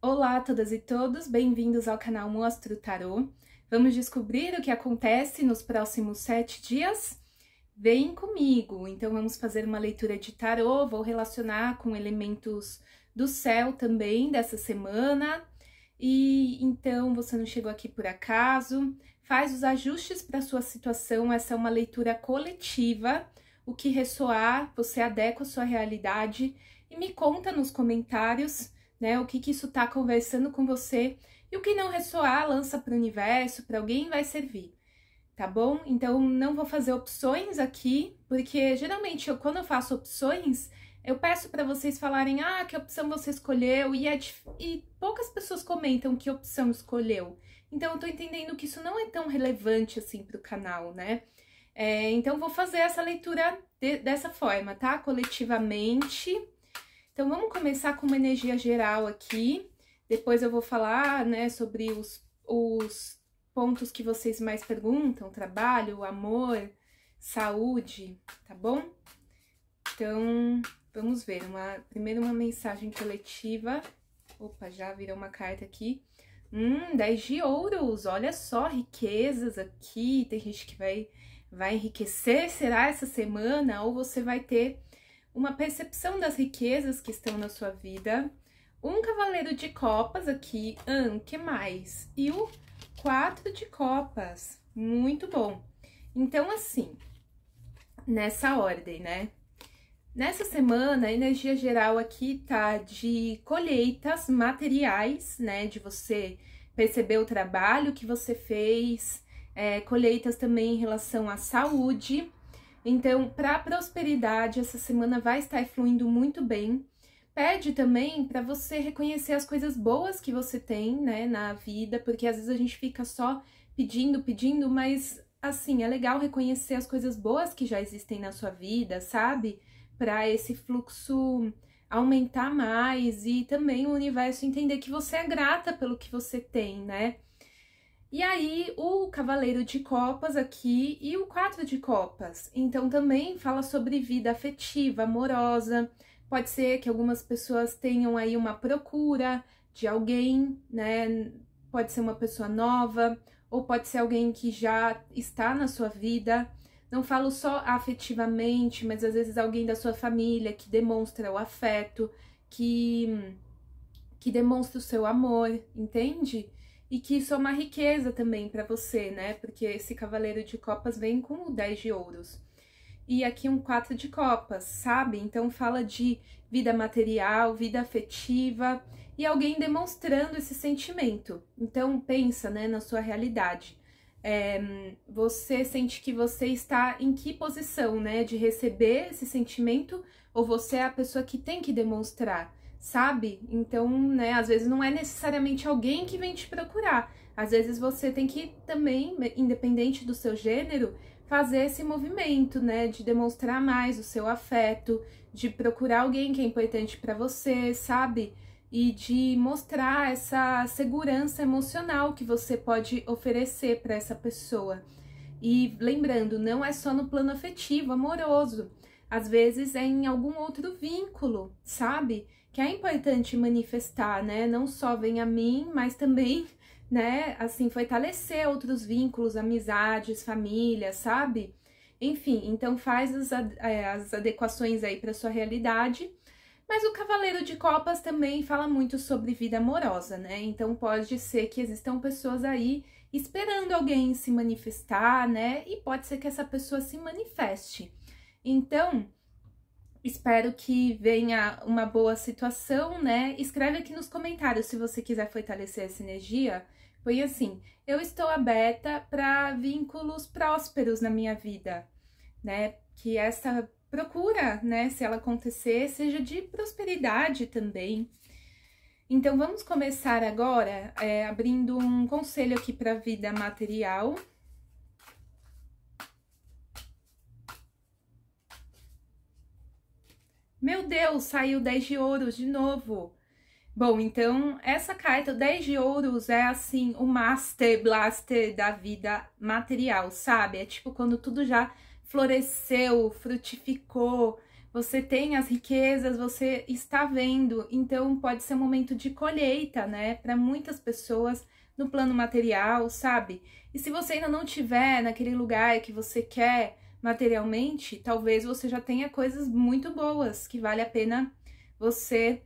Olá a todas e todos, bem-vindos ao canal Mostro Tarô. Vamos descobrir o que acontece nos próximos sete dias? Vem comigo! Então vamos fazer uma leitura de tarô, vou relacionar com elementos do céu também dessa semana. E então você não chegou aqui por acaso, faz os ajustes para a sua situação, essa é uma leitura coletiva. O que ressoar, você adequa a sua realidade e me conta nos comentários né? O que, que isso está conversando com você e o que não ressoar, lança para o universo, para alguém vai servir, tá bom? Então não vou fazer opções aqui, porque geralmente eu, quando eu faço opções, eu peço para vocês falarem, ah, que opção você escolheu, e, é e poucas pessoas comentam que opção escolheu. Então eu tô entendendo que isso não é tão relevante assim para o canal, né? É, então vou fazer essa leitura de, dessa forma, tá? Coletivamente. Então, vamos começar com uma energia geral aqui. Depois eu vou falar, né, sobre os, os pontos que vocês mais perguntam, trabalho, amor, saúde, tá bom? Então, vamos ver. Uma, primeiro uma mensagem coletiva. Opa, já virou uma carta aqui. Hum, 10 de ouros, olha só, riquezas aqui. Tem gente que vai, vai enriquecer, será, essa semana? Ou você vai ter uma percepção das riquezas que estão na sua vida, um cavaleiro de copas aqui, hum, que mais? E o quatro de copas, muito bom. Então, assim, nessa ordem, né? Nessa semana, a energia geral aqui tá de colheitas materiais, né? De você perceber o trabalho que você fez, é, colheitas também em relação à saúde, então, para prosperidade, essa semana vai estar fluindo muito bem. Pede também para você reconhecer as coisas boas que você tem, né, na vida, porque às vezes a gente fica só pedindo, pedindo, mas assim, é legal reconhecer as coisas boas que já existem na sua vida, sabe? Para esse fluxo aumentar mais e também o universo entender que você é grata pelo que você tem, né? E aí, o Cavaleiro de Copas aqui e o Quatro de Copas. Então, também fala sobre vida afetiva, amorosa. Pode ser que algumas pessoas tenham aí uma procura de alguém, né? Pode ser uma pessoa nova, ou pode ser alguém que já está na sua vida. Não falo só afetivamente, mas às vezes alguém da sua família que demonstra o afeto, que, que demonstra o seu amor, entende? E que isso é uma riqueza também para você, né? Porque esse cavaleiro de copas vem com o 10 de ouros. E aqui um 4 de copas, sabe? Então fala de vida material, vida afetiva e alguém demonstrando esse sentimento. Então pensa, né, na sua realidade. É, você sente que você está em que posição, né, de receber esse sentimento ou você é a pessoa que tem que demonstrar? sabe? Então, né, às vezes não é necessariamente alguém que vem te procurar. Às vezes você tem que também, independente do seu gênero, fazer esse movimento, né, de demonstrar mais o seu afeto, de procurar alguém que é importante para você, sabe? E de mostrar essa segurança emocional que você pode oferecer para essa pessoa. E lembrando, não é só no plano afetivo, amoroso às vezes é em algum outro vínculo, sabe? Que é importante manifestar, né? Não só vem a mim, mas também, né, assim, fortalecer outros vínculos, amizades, família, sabe? Enfim, então faz as, é, as adequações aí para sua realidade. Mas o Cavaleiro de Copas também fala muito sobre vida amorosa, né? Então pode ser que existam pessoas aí esperando alguém se manifestar, né? E pode ser que essa pessoa se manifeste. Então, espero que venha uma boa situação, né? Escreve aqui nos comentários se você quiser fortalecer essa energia. Põe assim: eu estou aberta para vínculos prósperos na minha vida, né? Que essa procura, né, se ela acontecer, seja de prosperidade também. Então vamos começar agora é, abrindo um conselho aqui para a vida material Meu Deus, saiu 10 de ouros de novo. Bom, então essa carta, 10 de ouros, é assim, o master blaster da vida material, sabe? É tipo quando tudo já floresceu, frutificou, você tem as riquezas, você está vendo. Então pode ser um momento de colheita, né? Para muitas pessoas no plano material, sabe? E se você ainda não tiver naquele lugar que você quer, materialmente, talvez você já tenha coisas muito boas que vale a pena você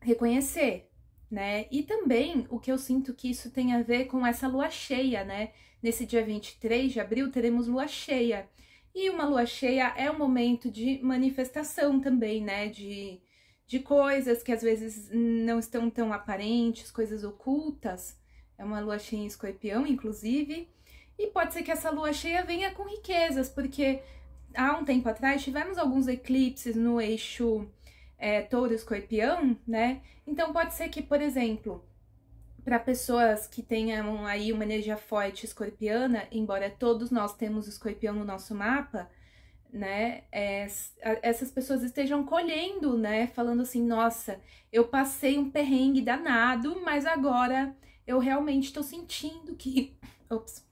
reconhecer, né? E também o que eu sinto que isso tem a ver com essa lua cheia, né? Nesse dia 23 de abril teremos lua cheia. E uma lua cheia é um momento de manifestação também, né? De, de coisas que às vezes não estão tão aparentes, coisas ocultas. É uma lua cheia em escorpião, inclusive. E pode ser que essa lua cheia venha com riquezas, porque há um tempo atrás tivemos alguns eclipses no eixo é, touro escorpião, né? Então pode ser que, por exemplo, para pessoas que tenham aí uma energia forte escorpiana, embora todos nós temos escorpião no nosso mapa, né? É, essas pessoas estejam colhendo, né? Falando assim, nossa, eu passei um perrengue danado, mas agora eu realmente estou sentindo que. Ops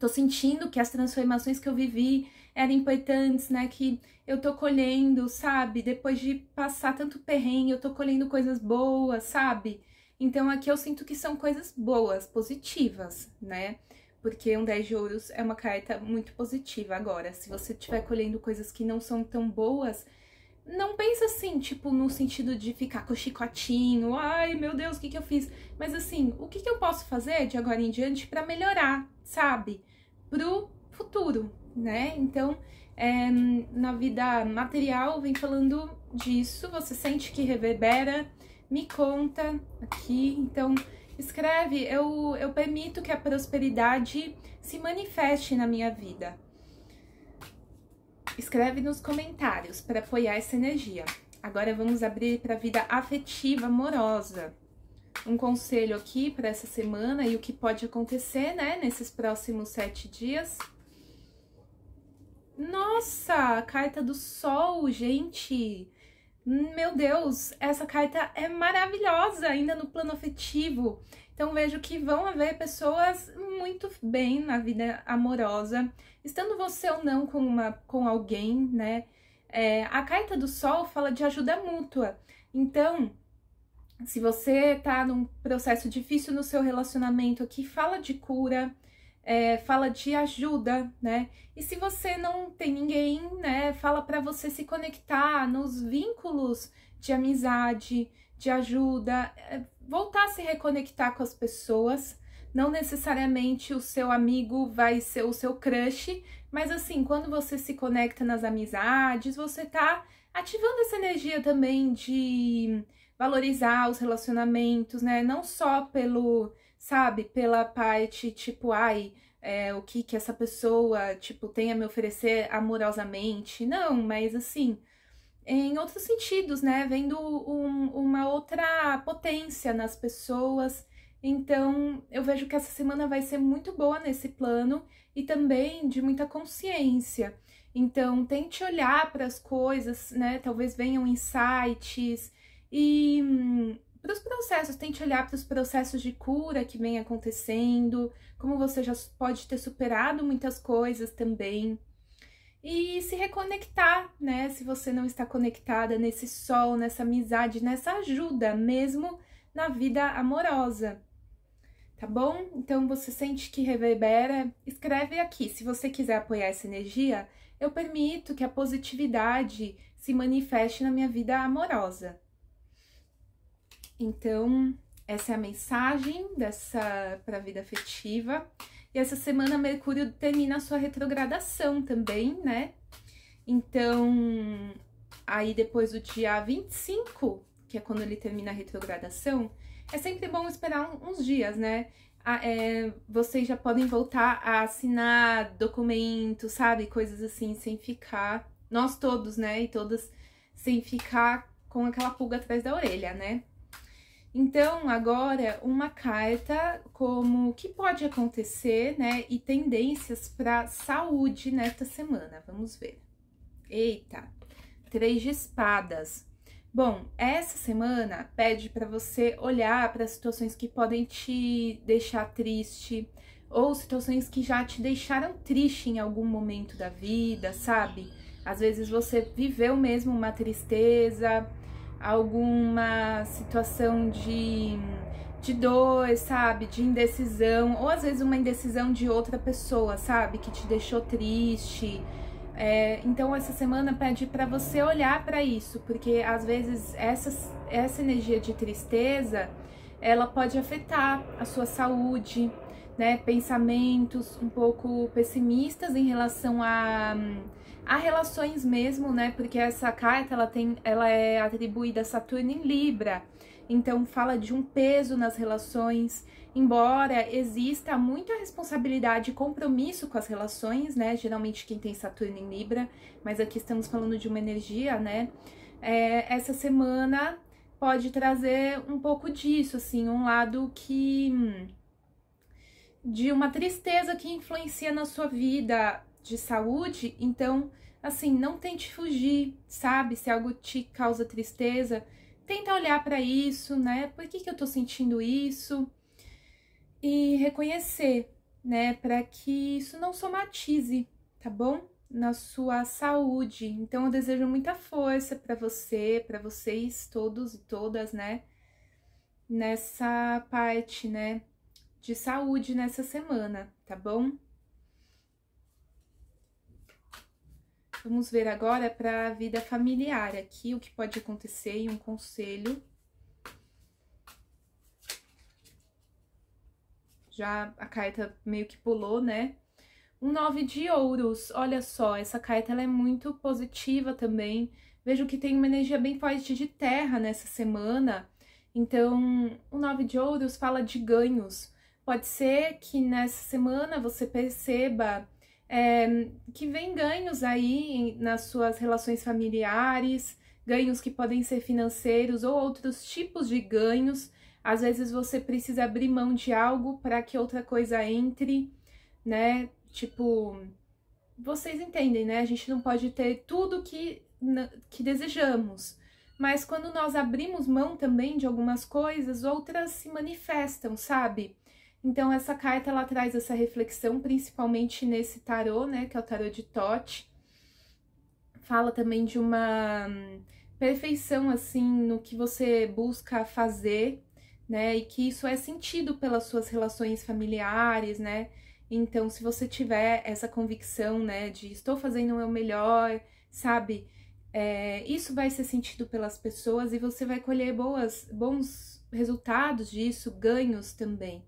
tô sentindo que as transformações que eu vivi eram importantes, né? Que eu tô colhendo, sabe? Depois de passar tanto perrengue, eu tô colhendo coisas boas, sabe? Então aqui eu sinto que são coisas boas, positivas, né? Porque um 10 de ouros é uma carta muito positiva. Agora, se você estiver colhendo coisas que não são tão boas, não pensa assim, tipo, no sentido de ficar com o chicotinho, ai meu Deus, o que, que eu fiz? Mas assim, o que, que eu posso fazer de agora em diante para melhorar, sabe, pro futuro, né? Então, é, na vida material, vem falando disso, você sente que reverbera, me conta aqui, então escreve, eu, eu permito que a prosperidade se manifeste na minha vida. Escreve nos comentários para apoiar essa energia. Agora vamos abrir para a vida afetiva, amorosa um conselho aqui para essa semana e o que pode acontecer, né, nesses próximos sete dias. Nossa, carta do sol, gente! Meu Deus, essa carta é maravilhosa, ainda no plano afetivo. Então vejo que vão haver pessoas muito bem na vida amorosa, estando você ou não com, uma, com alguém, né? É, a carta do sol fala de ajuda mútua. Então, se você está num processo difícil no seu relacionamento aqui, fala de cura, é, fala de ajuda, né? E se você não tem ninguém, né, fala para você se conectar nos vínculos de amizade, de ajuda, é, voltar a se reconectar com as pessoas. Não necessariamente o seu amigo vai ser o seu crush, mas assim, quando você se conecta nas amizades, você tá ativando essa energia também de valorizar os relacionamentos, né? Não só pelo, sabe, pela parte tipo, ai, é, o que que essa pessoa, tipo, tem a me oferecer amorosamente. Não, mas assim, em outros sentidos, né? Vendo um, uma outra potência nas pessoas. Então, eu vejo que essa semana vai ser muito boa nesse plano e também de muita consciência. Então, tente olhar para as coisas, né? Talvez venham insights, e hum, para os processos, tente olhar para os processos de cura que vem acontecendo, como você já pode ter superado muitas coisas também. E se reconectar, né? Se você não está conectada nesse sol, nessa amizade, nessa ajuda, mesmo na vida amorosa. Tá bom? Então você sente que reverbera? Escreve aqui. Se você quiser apoiar essa energia, eu permito que a positividade se manifeste na minha vida amorosa, então, essa é a mensagem dessa para a vida afetiva. E essa semana Mercúrio termina a sua retrogradação também, né? Então, aí depois do dia 25, que é quando ele termina a retrogradação, é sempre bom esperar uns dias, né? Ah, é, vocês já podem voltar a assinar documentos, sabe? Coisas assim, sem ficar. Nós todos, né? E todas, sem ficar com aquela pulga atrás da orelha, né? Então, agora, uma carta como o que pode acontecer, né? E tendências para saúde nesta semana. Vamos ver. Eita, três de espadas. Bom, essa semana pede para você olhar para situações que podem te deixar triste ou situações que já te deixaram triste em algum momento da vida, sabe? Às vezes você viveu mesmo uma tristeza, alguma situação de, de dor, sabe? De indecisão, ou às vezes uma indecisão de outra pessoa, sabe? Que te deixou triste. É, então essa semana pede para você olhar para isso, porque às vezes essa, essa energia de tristeza ela pode afetar a sua saúde, né? Pensamentos um pouco pessimistas em relação a hum, Há relações mesmo, né? Porque essa carta ela tem, ela é atribuída a Saturno em Libra. Então fala de um peso nas relações, embora exista muita responsabilidade e compromisso com as relações, né? Geralmente quem tem Saturno em Libra, mas aqui estamos falando de uma energia, né? É, essa semana pode trazer um pouco disso, assim, um lado que de uma tristeza que influencia na sua vida de saúde, então assim, não tente fugir, sabe? Se algo te causa tristeza, tenta olhar para isso, né? Por que, que eu tô sentindo isso? E reconhecer, né? Para que isso não somatize, tá bom? Na sua saúde. Então, eu desejo muita força para você, para vocês todos e todas, né? Nessa parte, né? De saúde nessa semana, tá bom? Vamos ver agora para a vida familiar aqui, o que pode acontecer e um conselho. Já a carta meio que pulou, né? Um nove de ouros, olha só, essa carta ela é muito positiva também. Vejo que tem uma energia bem forte de terra nessa semana. Então, o nove de ouros fala de ganhos. Pode ser que nessa semana você perceba é, que vem ganhos aí nas suas relações familiares, ganhos que podem ser financeiros ou outros tipos de ganhos. Às vezes você precisa abrir mão de algo para que outra coisa entre, né? Tipo, vocês entendem, né? A gente não pode ter tudo que, que desejamos. Mas quando nós abrimos mão também de algumas coisas, outras se manifestam, sabe? Então essa carta ela traz essa reflexão principalmente nesse tarô, né, que é o tarô de Tote. Fala também de uma hum, perfeição assim no que você busca fazer, né, e que isso é sentido pelas suas relações familiares, né? Então, se você tiver essa convicção, né, de estou fazendo o meu melhor, sabe? É, isso vai ser sentido pelas pessoas e você vai colher boas, bons resultados disso, ganhos também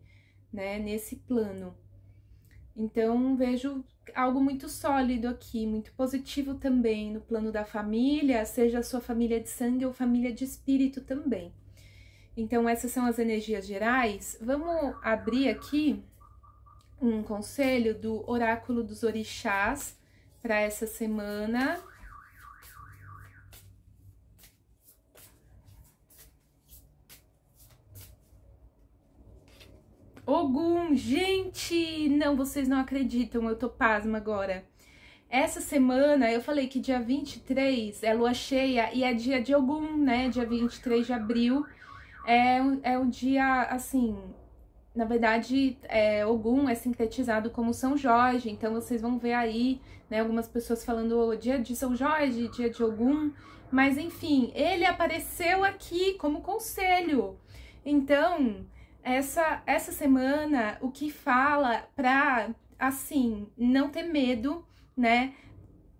né, nesse plano. Então, vejo algo muito sólido aqui, muito positivo também no plano da família, seja a sua família de sangue ou família de espírito também. Então, essas são as energias gerais. Vamos abrir aqui um conselho do Oráculo dos Orixás para essa semana, Ogum, gente! Não, vocês não acreditam, eu tô pasma agora. Essa semana eu falei que dia 23 é lua cheia e é dia de Ogum, né? Dia 23 de abril é, é o dia, assim, na verdade, é, Ogum é sincretizado como São Jorge, então vocês vão ver aí, né, algumas pessoas falando o dia de São Jorge, dia de Ogum, mas enfim, ele apareceu aqui como conselho. Então, essa, essa semana o que fala pra, assim, não ter medo, né?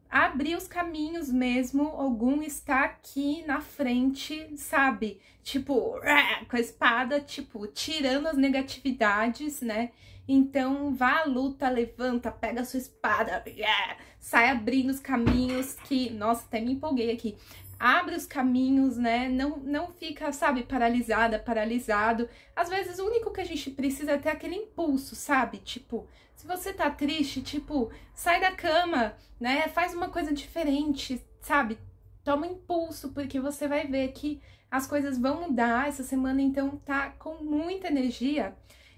Abrir os caminhos mesmo, algum está aqui na frente, sabe? Tipo, com a espada, tipo, tirando as negatividades, né? Então, vá à luta, levanta, pega a sua espada, sai abrindo os caminhos que, nossa, até me empolguei aqui. Abre os caminhos, né? Não, não fica, sabe, paralisada, paralisado. Às vezes o único que a gente precisa é ter aquele impulso, sabe? Tipo, se você tá triste, tipo, sai da cama, né? Faz uma coisa diferente, sabe? Toma impulso, porque você vai ver que as coisas vão mudar. Essa semana, então, tá com muita energia.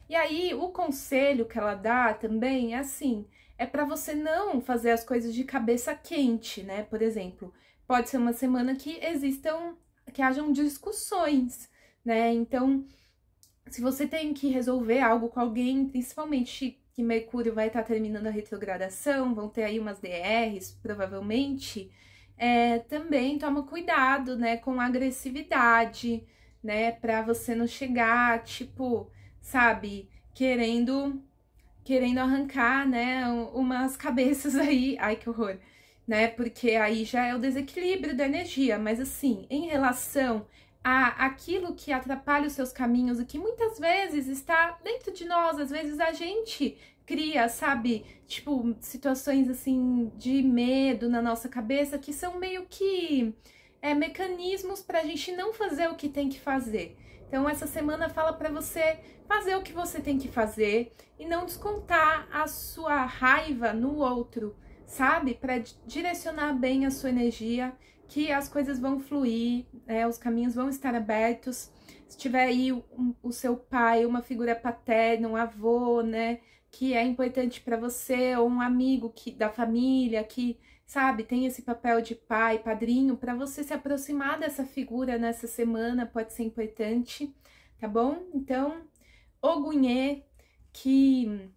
E aí, o conselho que ela dá também é assim: é para você não fazer as coisas de cabeça quente, né? Por exemplo, pode ser uma semana que existam, que hajam discussões, né? Então, se você tem que resolver algo com alguém, principalmente que Mercúrio vai estar tá terminando a retrogradação, vão ter aí umas DRs, provavelmente, é, também toma cuidado, né, com agressividade, né, para você não chegar, tipo, sabe, querendo querendo arrancar, né, umas cabeças aí. Ai, que horror, né? Porque aí já é o desequilíbrio da energia. Mas assim, em relação a aquilo que atrapalha os seus caminhos, o que muitas vezes está dentro de nós, às vezes a gente cria, sabe, tipo, situações assim de medo na nossa cabeça que são meio que é, mecanismos para a gente não fazer o que tem que fazer. Então essa semana fala para você fazer o que você tem que fazer e não descontar a sua raiva no outro, sabe? Para direcionar bem a sua energia, que as coisas vão fluir, né? os caminhos vão estar abertos. Se tiver aí um, o seu pai, uma figura paterna, um avô, né, que é importante para você, ou um amigo que da família que sabe, tem esse papel de pai, padrinho, para você se aproximar dessa figura nessa semana, pode ser importante, tá bom? Então, Ogunhê, que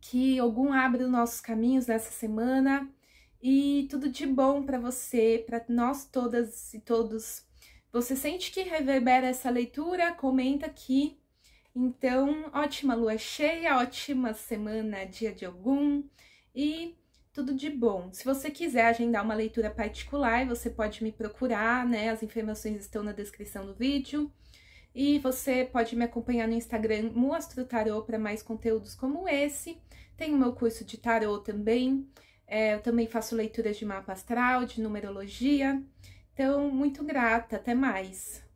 que Ogum abra os nossos caminhos nessa semana e tudo de bom para você, para nós todas e todos. Você sente que reverbera essa leitura? Comenta aqui. Então, ótima lua cheia, ótima semana, dia de Ogum e tudo de bom. Se você quiser agendar uma leitura particular, você pode me procurar, né? As informações estão na descrição do vídeo. E você pode me acompanhar no Instagram Mostro Tarô para mais conteúdos como esse. Tem o meu curso de tarô também. É, eu também faço leituras de mapa astral, de numerologia. Então, muito grata. Até mais.